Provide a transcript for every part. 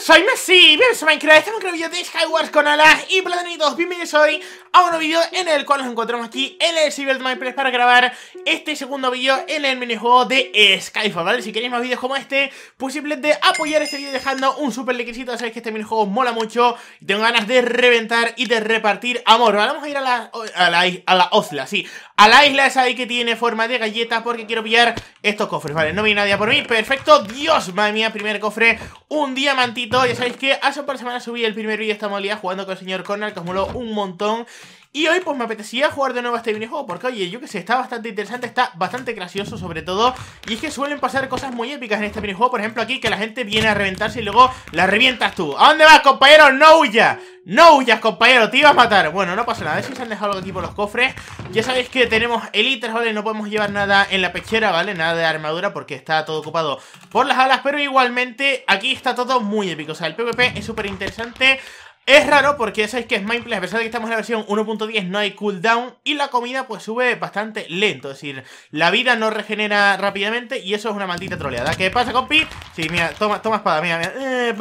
soy Messi, bienvenidos a Minecraft, estamos en un vídeo de Skywars con Alas y Platanitos, bienvenidos hoy a un nuevo vídeo en el cual nos encontramos aquí en el civil de Minecraft para grabar este segundo vídeo en el minijuego de Skyfall, ¿vale? Si queréis más vídeos como este, pues simplemente apoyar este vídeo dejando un super likecito, sabéis que este minijuego mola mucho y tengo ganas de reventar y de repartir amor, ¿vale? Vamos a ir a la, a la, a la sí, a la isla esa ahí que tiene forma de galleta porque quiero pillar estos cofres, ¿vale? No vi nadie por mí, perfecto, Dios, madre mía, primer cofre, un diamantito ya sabéis que hace un par de semanas subí el primer vídeo de esta molía jugando con el señor Connor, que os un montón. Y hoy pues me apetecía jugar de nuevo a este minijuego porque oye, yo que sé, está bastante interesante, está bastante gracioso sobre todo Y es que suelen pasar cosas muy épicas en este minijuego, por ejemplo aquí que la gente viene a reventarse y luego la revientas tú ¿A dónde vas compañero? ¡No huyas! ¡No huyas compañero! ¡Te iba a matar! Bueno, no pasa nada, a ver si se han dejado algo aquí por los cofres Ya sabéis que tenemos elites ¿vale? No podemos llevar nada en la pechera, ¿vale? Nada de armadura porque está todo ocupado por las alas Pero igualmente aquí está todo muy épico, o sea, el PvP es súper interesante es raro porque sabéis que es Mindplay, a pesar de que estamos en la versión 1.10 no hay cooldown y la comida pues sube bastante lento, es decir, la vida no regenera rápidamente y eso es una maldita troleada. ¿Qué pasa, compi? Sí, mira, toma, toma espada, mira, mira, eh,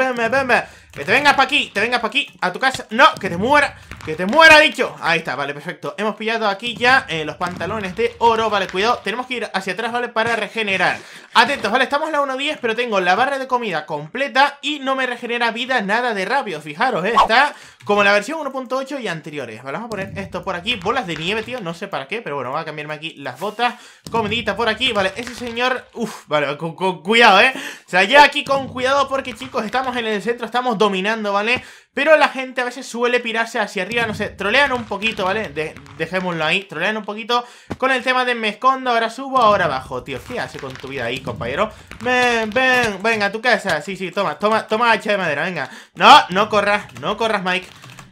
que te vengas para aquí, te vengas para aquí, a tu casa No, que te muera, que te muera, dicho Ahí está, vale, perfecto Hemos pillado aquí ya eh, los pantalones de oro Vale, cuidado, tenemos que ir hacia atrás, vale, para regenerar Atentos, vale, estamos en la 1.10 Pero tengo la barra de comida completa Y no me regenera vida nada de rápido Fijaros, eh, está como la versión 1.8 y anteriores Vale, vamos a poner esto por aquí Bolas de nieve, tío, no sé para qué Pero bueno, voy a cambiarme aquí las botas Comidita por aquí, vale, ese señor Uf, vale, con, cuidado, eh O sea, ya aquí con cuidado porque, chicos, estamos en el centro Estamos dominando, ¿vale? Pero la gente a veces suele pirarse hacia arriba, no sé, trolean un poquito, ¿vale? dejémoslo ahí, trolean un poquito con el tema de me escondo, ahora subo, ahora bajo, tío. ¿Qué hace con tu vida ahí, compañero? Ven, ven, venga, a tu casa. Sí, sí, toma, toma, toma hacha de madera, venga. No, no corras, no corras, Mike.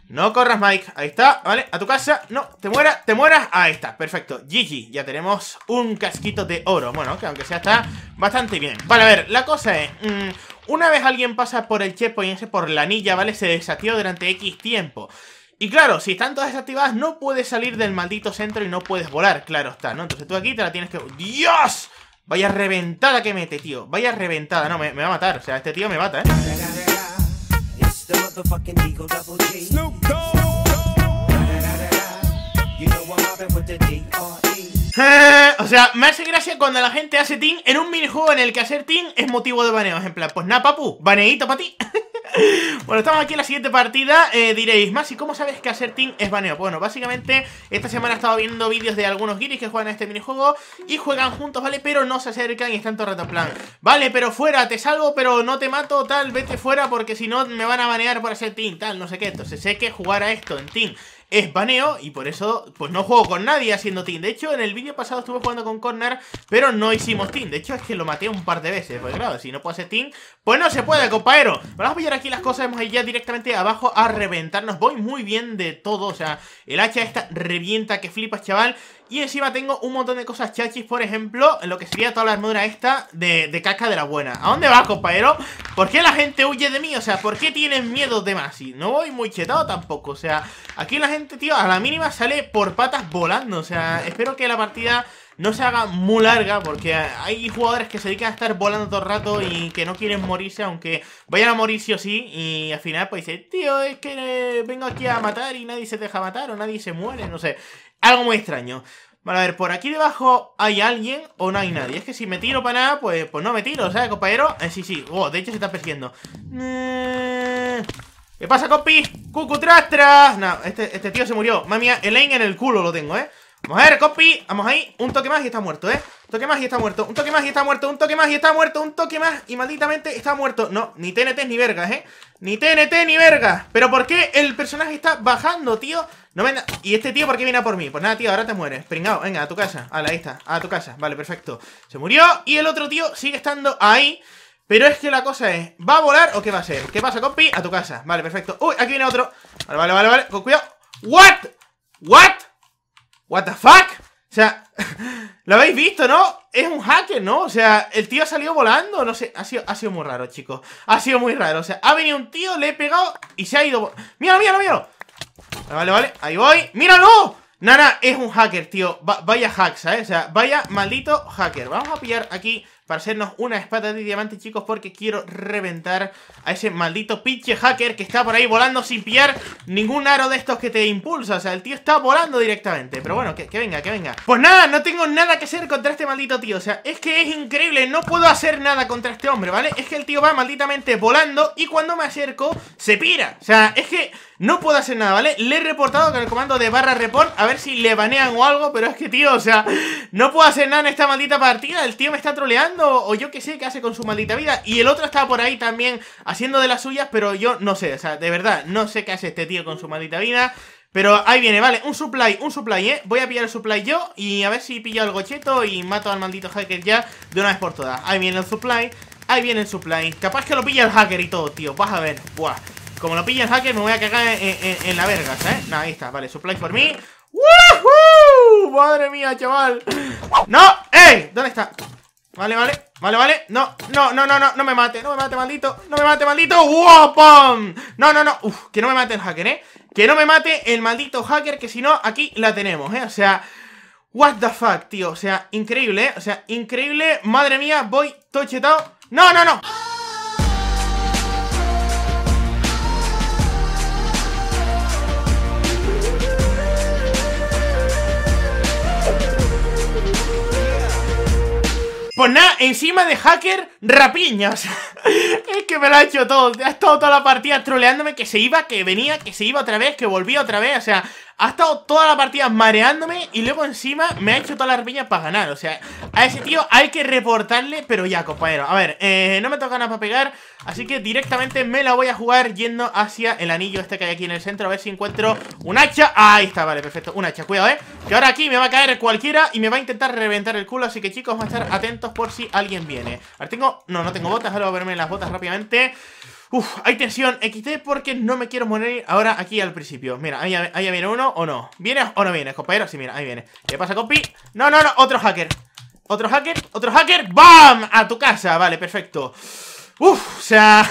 No corras, Mike. Ahí está, ¿vale? A tu casa. No, te mueras, te mueras. Ahí está, perfecto. GG, ya tenemos un casquito de oro. Bueno, que aunque sea está bastante bien. Vale, a ver, la cosa es... Mmm, una vez alguien pasa por el checkpoint ese por la anilla, ¿vale? Se desactiva durante X tiempo. Y claro, si están todas desactivadas, no puedes salir del maldito centro y no puedes volar, claro está, ¿no? Entonces tú aquí te la tienes que... ¡Dios! Vaya reventada que mete, tío. Vaya reventada. No, me, va a matar. O sea, este tío me mata, ¿eh? o sea, me hace gracia cuando la gente hace team en un minijuego en el que hacer team es motivo de baneo. En plan, pues nada, papu, baneito para ti. bueno, estamos aquí en la siguiente partida. Eh, diréis, más ¿y cómo sabes que hacer team es baneo? Bueno, básicamente, esta semana he estado viendo vídeos de algunos guiris que juegan a este minijuego y juegan juntos, ¿vale? Pero no se acercan y están todo el rato en plan, vale, pero fuera, te salvo, pero no te mato, tal, vete fuera porque si no me van a banear por hacer team, tal, no sé qué. Entonces, sé que jugar a esto en team es baneo y por eso pues no juego con nadie haciendo team. De hecho, en el vídeo pasado estuve jugando con Corner, pero no hicimos team. De hecho, es que lo maté un par de veces, pues claro, si no puedo hacer team, pues no se puede, compañero. Vamos a pillar aquí las cosas, hemos ido ya directamente abajo a reventarnos. Voy muy bien de todo, o sea, el hacha esta revienta que flipas, chaval. Y encima tengo un montón de cosas chachis, por ejemplo, lo que sería toda la armadura esta de, de caca de la buena. ¿A dónde vas, compañero? ¿Por qué la gente huye de mí? O sea, ¿por qué tienes miedo de Masi? No voy muy chetado tampoco, o sea, aquí la gente, tío, a la mínima sale por patas volando. O sea, espero que la partida no se haga muy larga porque hay jugadores que se dedican a estar volando todo el rato y que no quieren morirse aunque vayan a morir sí o sí y al final pues dice tío es que eh, vengo aquí a matar y nadie se deja matar o nadie se muere no sé algo muy extraño. Vale, a ver, por aquí debajo hay alguien o no hay nadie. Es que si me tiro para nada, pues, pues no me tiro, ¿sabes, compañero? Eh, sí, sí. Oh, de hecho se está persiguiendo. Eh, ¿Qué pasa, compi? ¡Cucutrastra! No, este, este tío se murió. Mami el Elaine en el culo lo tengo, ¿eh? Vamos a vamos ahí Un toque más y está muerto, ¿eh? Un toque más y está muerto Un toque más y está muerto Un toque más y está muerto Un toque más y malditamente está muerto No, ni TNT ni vergas, ¿eh? Ni TNT ni vergas Pero ¿por qué el personaje está bajando, tío? No me... ¿Y este tío por qué viene a por mí? Pues nada, tío, ahora te mueres Pringao, venga, a tu casa Ah, ahí está A tu casa Vale, perfecto Se murió Y el otro tío sigue estando ahí pero es que la cosa es, ¿va a volar o qué va a ser? ¿Qué pasa, compi? A tu casa. Vale, perfecto. Uy, aquí viene otro. Vale, vale, vale, vale. Con cuidado. ¿What? ¿What? ¿What the fuck? O sea, lo habéis visto, ¿no? Es un hacker, ¿no? O sea, el tío ha salido volando, no sé, ha sido, ha sido muy raro, chicos. Ha sido muy raro, o sea, ha venido un tío, le he pegado y se ha ido... ¡Míralo, míralo, míralo! Vale, vale, ahí voy. ¡Míralo! Nana, es un hacker, tío. vaya hacks, ¿sabes? O sea, vaya maldito hacker. Vamos a pillar aquí para hacernos una espada de diamante, chicos, porque quiero reventar a ese maldito pinche hacker que está por ahí volando sin pillar ningún aro de estos que te impulsa. O sea, el tío está volando directamente. Pero bueno, que, que venga, que venga. Pues nada, no tengo nada que hacer contra este maldito tío. O sea, es que es increíble, no puedo hacer nada contra este hombre, ¿vale? Es que el tío va malditamente volando y cuando me acerco, se pira. O sea, es que... No puedo hacer nada, ¿vale? Le he reportado con el comando de barra report A ver si le banean o algo Pero es que, tío, o sea No puedo hacer nada en esta maldita partida El tío me está troleando O yo qué sé qué hace con su maldita vida Y el otro estaba por ahí también haciendo de las suyas Pero yo no sé, o sea, de verdad No sé qué hace este tío con su maldita vida pero ahí viene, vale, un supply, un supply, ¿eh? Voy a pillar el supply yo y a ver si pillo el gocheto y mato al maldito hacker ya de una vez por todas Ahí viene el supply, ahí viene el supply Capaz que lo pilla el hacker y todo, tío, vas a ver, buah como lo pilla el hacker, me voy a cagar en, la verga, eh No, ahí está, vale, supply for me. ¡Woohoo! ¡Madre mía, chaval! ¡No! ¡Ey! ¿Dónde está? Vale, vale, vale, vale No, no, no, no, no, no me mate, no me mate, maldito No me mate, maldito, ¡Wopam! No, no, no, Uf, que no me mate el hacker, eh Que no me mate el maldito hacker, que si no Aquí la tenemos, eh, o sea What the fuck, tío, o sea, increíble, eh O sea, increíble, madre mía, voy tochetado No, no, no nada, encima de hacker, rapiñas, es que me lo ha hecho todo. Ha estado toda la partida troleándome que se iba, que venía, que se iba otra vez, que volvía otra vez. O sea, ha estado toda la partida mareándome y luego encima me ha hecho toda la arpilla para ganar. O sea, a ese tío hay que reportarle, pero ya, compañero. A ver, eh, no me toca nada para pegar, así que directamente me la voy a jugar yendo hacia el anillo este que hay aquí en el centro. A ver si encuentro un hacha. Ahí está, vale, perfecto. Un hacha, cuidado, ¿eh? Que ahora aquí me va a caer cualquiera y me va a intentar reventar el culo. Así que chicos, va a estar atentos por si alguien viene. A ver, tengo... No, no tengo botas, ahora voy a ponerme las botas rápidamente. Uf, hay tensión XT porque no me quiero morir ahora aquí al principio Mira, ahí, ahí viene uno o no ¿Viene o no viene, compañero? Sí, mira, ahí viene ¿Qué pasa, compi? No, no, no, otro hacker Otro hacker, otro hacker ¡Bam! A tu casa, vale, perfecto Uf, o sea.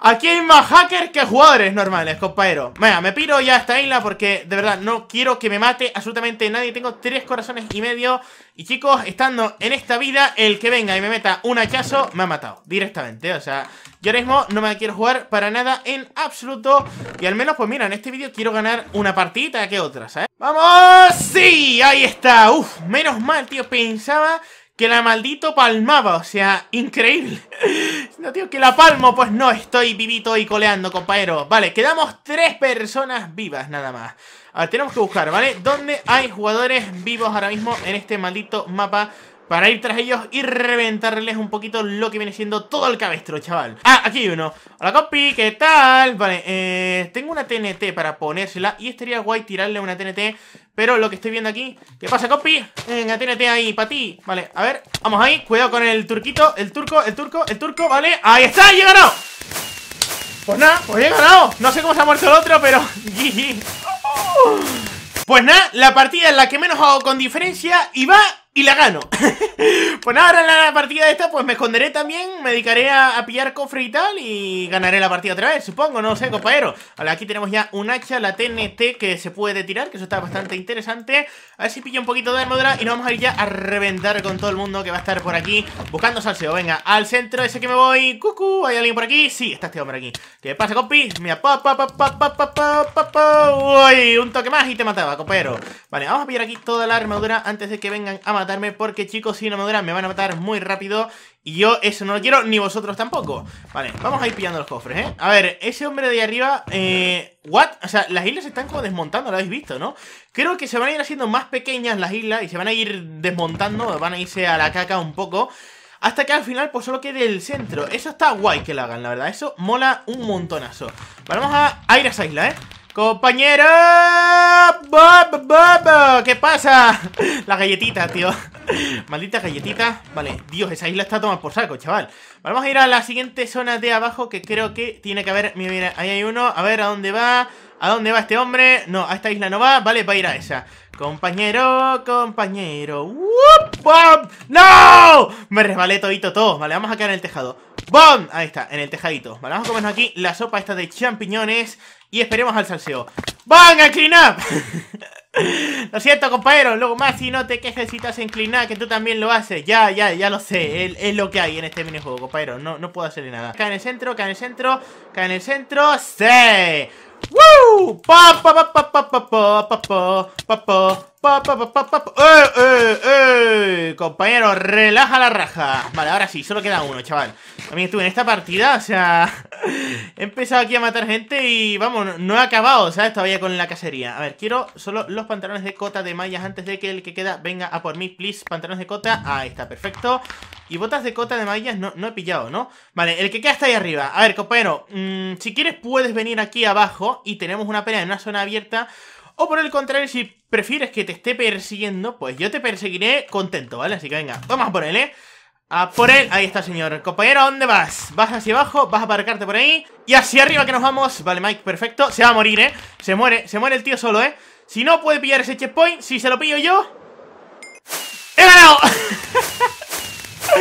Aquí hay más hackers que jugadores normales, compañero. Venga, me piro ya a esta isla porque de verdad no quiero que me mate absolutamente nadie. Tengo tres corazones y medio. Y chicos, estando en esta vida, el que venga y me meta un hachazo me ha matado directamente. O sea, yo ahora mismo no me quiero jugar para nada en absoluto. Y al menos, pues mira, en este vídeo quiero ganar una partida que otra, ¿sabes? ¡Vamos! ¡Sí! Ahí está. Uf, menos mal, tío. Pensaba que la maldito palmaba, o sea, increíble. no, tío, que la palmo, pues no, estoy vivito y coleando, compañero. Vale, quedamos tres personas vivas nada más. A ver, tenemos que buscar, ¿vale? ¿Dónde hay jugadores vivos ahora mismo en este maldito mapa? para ir tras ellos y reventarles un poquito lo que viene siendo todo el cabestro, chaval. Ah, aquí hay uno. Hola, compi, ¿qué tal? Vale, eh, tengo una TNT para ponérsela y estaría guay tirarle una TNT, pero lo que estoy viendo aquí... ¿Qué pasa, compi? Venga, TNT ahí, para ti. Vale, a ver, vamos ahí. Cuidado con el turquito, el turco, el turco, el turco, ¿vale? ¡Ahí está! ¡He ganado! Pues nada, pues he ganado. No sé cómo se ha muerto el otro, pero... Pues nada, la partida en la que menos hago con diferencia y va y la gano. pues ahora en la partida esta pues me esconderé también, me dedicaré a, pillar cofre y tal y ganaré la partida otra vez, supongo, no sé, compañero. Ahora aquí tenemos ya un hacha, la TNT que se puede tirar, que eso está bastante interesante. A ver si pillo un poquito de armadura y nos vamos a ir ya a reventar con todo el mundo que va a estar por aquí buscando salseo. Venga, al centro ese que me voy. Cucu, ¿hay alguien por aquí? Sí, está este hombre aquí. ¿Qué pasa, compi? Mira, pa, pa, pa, pa, pa, pa, pa, Uy, un toque más y te mataba, compañero. Vale, vamos a pillar aquí toda la armadura antes de que vengan a matar porque chicos si no me me van a matar muy rápido y yo eso no lo quiero, ni vosotros tampoco Vale, vamos a ir pillando los cofres, ¿eh? A ver, ese hombre de ahí arriba, eh... ¿What? O sea, las islas se están como desmontando, lo habéis visto, ¿no? Creo que se van a ir haciendo más pequeñas las islas y se van a ir desmontando, van a irse a la caca un poco hasta que al final pues solo quede el centro Eso está guay que lo hagan, la verdad Eso mola un montonazo Vamos a ir a esa isla, ¿eh? compañero bob! ¿Qué pasa? La galletita, tío Maldita galletita Vale, Dios, esa isla está tomada por saco, chaval Vamos a ir a la siguiente zona de abajo Que creo que tiene que haber... Mira, mira, ahí hay uno A ver, ¿a dónde va? ¿A dónde va este hombre? No, a esta isla no va Vale, va a ir a esa Compañero, compañero ¡Wup! ¡No! Me resbalé todito todo Vale, vamos a quedar en el tejado ¡Bom! Ahí está, en el tejadito. Vale, Vamos a comernos aquí la sopa esta de champiñones y esperemos al salseo. ¡Van a clean up! lo siento, compañero. Luego más si no te quejes si te hacen clean up, que tú también lo haces. Ya, ya, ya lo sé. Es, lo que hay en este minijuego, compañero. No, no puedo hacerle nada. Cae en el centro, cae en el centro, cae en el centro. ¡Sí! ¡Woo! ¡Pa, ¡Pop, pop, pop, pop, pop, pop, po, pop, po, ¡Eh, eh, eh! Compañero, relaja la raja. Vale, ahora sí, solo queda uno, chaval. También estuve en esta partida, o sea... he empezado aquí a matar gente y, vamos, no he acabado, ¿sabes? Todavía con la cacería. A ver, quiero solo los pantalones de cota de mallas antes de que el que queda venga a por mí, please. Pantalones de cota, ahí está, perfecto. Y botas de cota de mallas no, no he pillado, ¿no? Vale, el que queda está ahí arriba. A ver, compañero, mm, si quieres puedes venir aquí abajo y tenemos una pelea en una zona abierta... O por el contrario, si prefieres que te esté persiguiendo, pues yo te perseguiré contento, ¿vale? Así que venga, vamos a por él, ¿eh? A por él, ahí está señor Compañero, ¿dónde vas? Vas hacia abajo, vas a aparcarte por ahí Y hacia arriba que nos vamos Vale, Mike, perfecto, se va a morir, ¿eh? Se muere, se muere el tío solo, ¿eh? Si no puede pillar ese checkpoint, si se lo pillo yo ¡He ganado!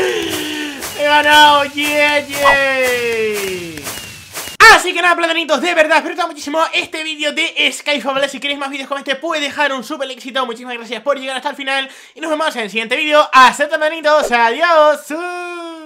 ¡He ganado! ¡Yeah, yeah! Así que nada, platanitos, de verdad, espero muchísimo este vídeo de Skyfables. Si queréis más vídeos como este, puede dejar un super éxito. Muchísimas gracias por llegar hasta el final. Y nos vemos en el siguiente vídeo. Hasta platanitos, adiós.